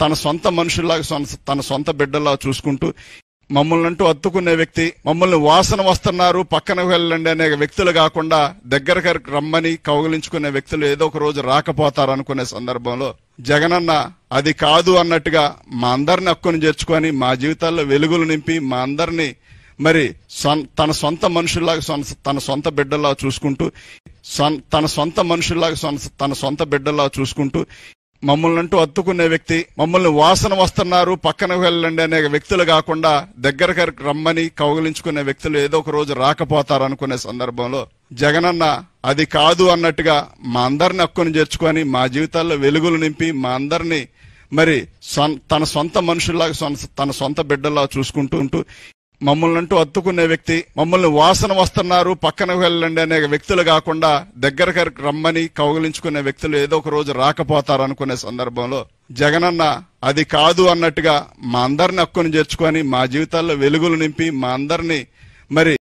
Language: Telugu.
తన సొంత మనుషుల్లాగా తన సొంత బిడ్డల్లా చూసుకుంటూ మమ్మల్ని అంటూ అత్తుకునే వ్యక్తి మమ్మల్ని వాసన వస్తున్నారు పక్కన వెళ్ళండి అనే వ్యక్తులు కాకుండా దగ్గరకు రమ్మని కౌగిలించుకునే వ్యక్తులు ఏదో ఒక రోజు రాకపోతారు అనుకునే సందర్భంలో జగనన్న అది కాదు అన్నట్టుగా మా అందరిని హక్కును చేర్చుకొని మా జీవితాల్లో వెలుగులు నింపి మా అందరినీ మరి తన సొంత మనుషుల్లాగా తన సొంత బిడ్డల్లా చూసుకుంటూ తన సొంత మనుషుల్లాగా తన సొంత బిడ్డల్లా చూసుకుంటూ మమ్మల్ని అంటూ అత్తుకునే వ్యక్తి మమ్మల్ని వాసన వస్తున్నారు పక్కన వెళ్ళండి అనే వ్యక్తులు కాకుండా దగ్గరకు రమ్మని కౌగిలించుకునే వ్యక్తులు ఏదో ఒక రోజు రాకపోతారు అనుకునే సందర్భంలో జగనన్న అది కాదు అన్నట్టుగా మా అందరిని హక్కును చేర్చుకొని మా జీవితాల్లో వెలుగులు నింపి మా అందరినీ మరి తన సొంత మనుషుల్లాగా తన సొంత బిడ్డల్లా చూసుకుంటూ ఉంటూ మమ్మల్ని అంటూ అత్తుకునే వ్యక్తి మమ్మల్ని వాసన వస్తున్నారు పక్కన వెళ్ళండి అనే వ్యక్తులు కాకుండా దగ్గరకు రమ్మని కౌగిలించుకునే వ్యక్తులు ఏదో ఒక రోజు రాకపోతారు అనుకునే సందర్భంలో జగనన్న అది కాదు అన్నట్టుగా మా అందరిని హక్కును చేర్చుకొని మా జీవితాల్లో వెలుగులు నింపి మా అందరినీ మరి